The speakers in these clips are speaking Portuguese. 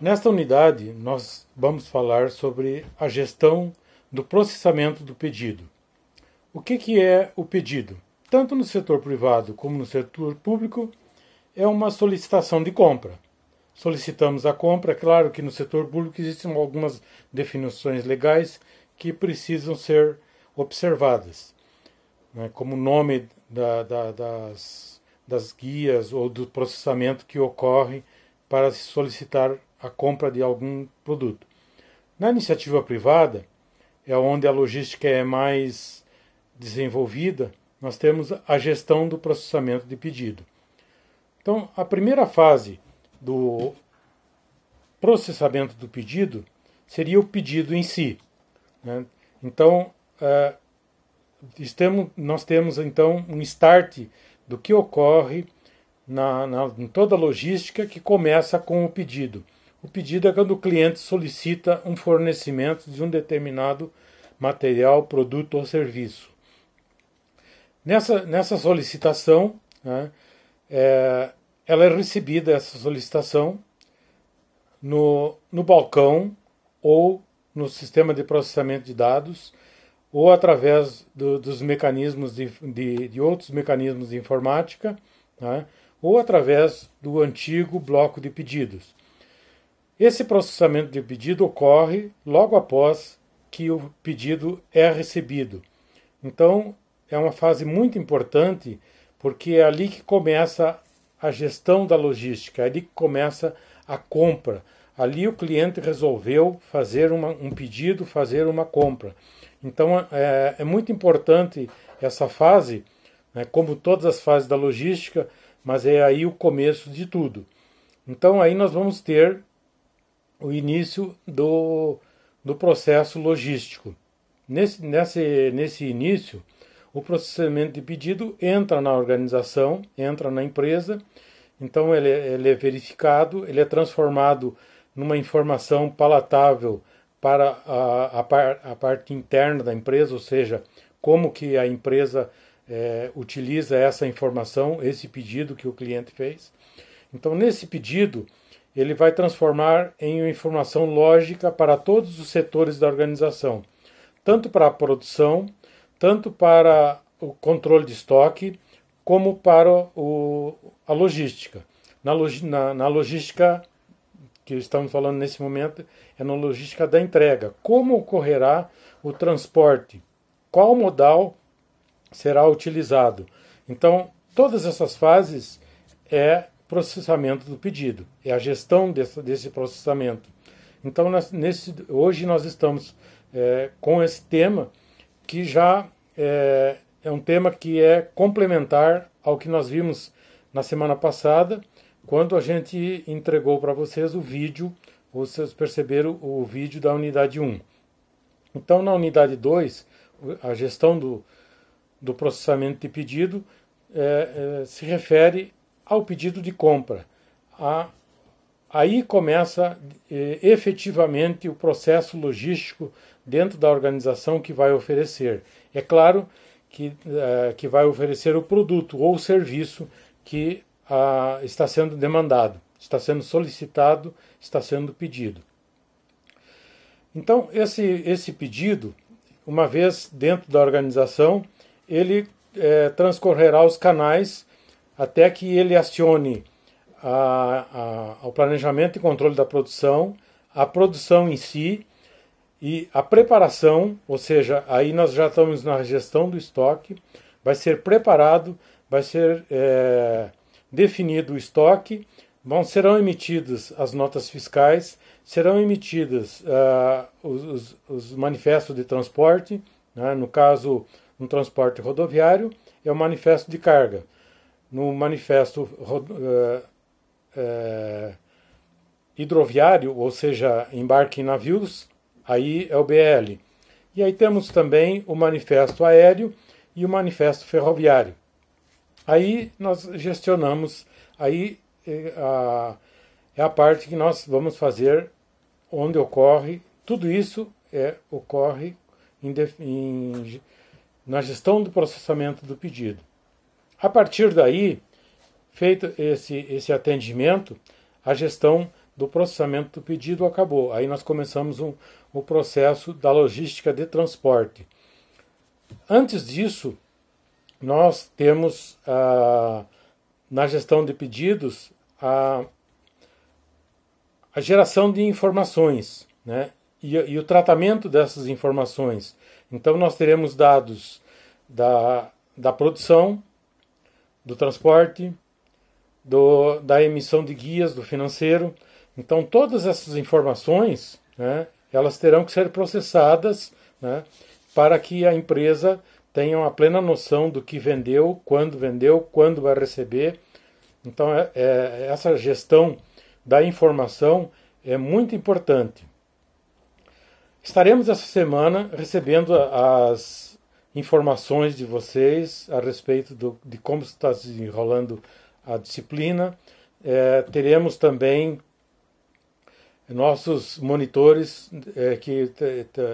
Nesta unidade, nós vamos falar sobre a gestão do processamento do pedido. O que, que é o pedido? Tanto no setor privado como no setor público, é uma solicitação de compra. Solicitamos a compra, claro que no setor público existem algumas definições legais que precisam ser observadas, né, como o nome da, da, das, das guias ou do processamento que ocorre para se solicitar a compra de algum produto. Na iniciativa privada, é onde a logística é mais desenvolvida, nós temos a gestão do processamento de pedido. Então, a primeira fase do processamento do pedido seria o pedido em si. Né? Então, é, estemos, nós temos então um start do que ocorre na, na, em toda a logística que começa com o pedido. O pedido é quando o cliente solicita um fornecimento de um determinado material, produto ou serviço. Nessa, nessa solicitação, né, é, ela é recebida, essa solicitação, no, no balcão ou no sistema de processamento de dados ou através do, dos mecanismos de, de, de, outros mecanismos de informática né, ou através do antigo bloco de pedidos. Esse processamento de pedido ocorre logo após que o pedido é recebido. Então, é uma fase muito importante porque é ali que começa a gestão da logística, é ali que começa a compra. Ali o cliente resolveu fazer uma, um pedido, fazer uma compra. Então é, é muito importante essa fase, né, como todas as fases da logística, mas é aí o começo de tudo. Então aí nós vamos ter o início do, do processo logístico. Nesse, nesse, nesse início, o processamento de pedido entra na organização, entra na empresa, então ele, é, ele é verificado, ele é transformado numa informação palatável para a, a, par, a parte interna da empresa, ou seja, como que a empresa é, utiliza essa informação, esse pedido que o cliente fez. Então, nesse pedido, ele vai transformar em informação lógica para todos os setores da organização, tanto para a produção, tanto para o controle de estoque, como para o, a logística. Na, na, na logística que estamos falando nesse momento é na logística da entrega. Como ocorrerá o transporte? Qual modal será utilizado? Então, todas essas fases é processamento do pedido, é a gestão desse, desse processamento. Então, nesse, hoje nós estamos é, com esse tema que já é, é, um tema que é complementar ao que nós vimos na semana passada, quando a gente entregou para vocês o vídeo, vocês perceberam o vídeo da unidade 1. Então, na unidade 2, a gestão do, do processamento de pedido é, é se refere ao pedido de compra. aí começa eh, efetivamente o processo logístico dentro da organização que vai oferecer. É claro que, eh, que vai oferecer o produto ou o serviço que ah, está sendo demandado, está sendo solicitado, está sendo pedido. Então, esse, esse pedido, uma vez dentro da organização, ele eh, transcorrerá os canais até que ele acione a, a, ao planejamento e controle da produção, a produção em si e a preparação, ou seja, aí nós já estamos na gestão do estoque, vai ser preparado, vai ser é, definido o estoque, vão, serão emitidas as notas fiscais, serão emitidas uh, os, os, manifestos de transporte, né? no caso, um transporte rodoviário, é o manifesto de carga no manifesto uh, uh, hidroviário, ou seja, embarque em navios, aí é o BL. E aí temos também o manifesto aéreo e o manifesto ferroviário. Aí nós gestionamos, aí é a, é a parte que nós vamos fazer onde ocorre, tudo isso é, ocorre em, em, na gestão do processamento do pedido. A partir daí, feito esse, esse atendimento, a gestão do processamento do pedido acabou. Aí nós começamos o um, processo da logística de transporte. Antes disso, nós temos ah, na gestão de pedidos a, a geração de informações né? E, e, o tratamento dessas informações. Então, nós teremos dados da, da produção, do transporte, do, da emissão de guias, do financeiro. Então, todas essas informações, né, elas terão que ser processadas né, para que a empresa tenha uma plena noção do que vendeu, quando vendeu, quando vai receber. Então, é, é, essa gestão da informação é muito importante. Estaremos essa semana recebendo as informações de vocês a respeito do, de como está se enrolando a disciplina. É, teremos também nossos monitores é, que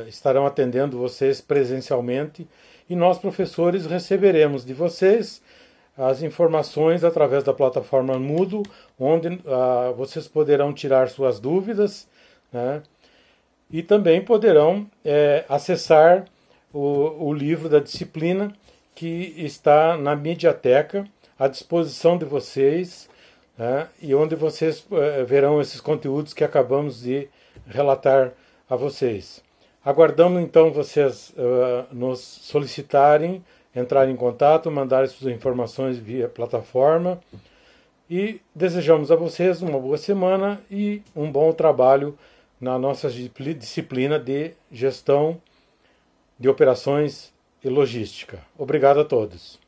estarão atendendo vocês presencialmente e nós, professores, receberemos de vocês as informações através da plataforma Moodle, onde ah, vocês poderão tirar suas dúvidas né, e também poderão é, acessar o, o livro da disciplina que está na mediateca à disposição de vocês né, e onde vocês eh, verão esses conteúdos que acabamos de relatar a vocês. Aguardamos então vocês uh, nos solicitarem, entrar em contato, mandarem suas informações via plataforma e desejamos a vocês uma boa semana e um bom trabalho na nossa disciplina de gestão de Operações e Logística. Obrigado a todos.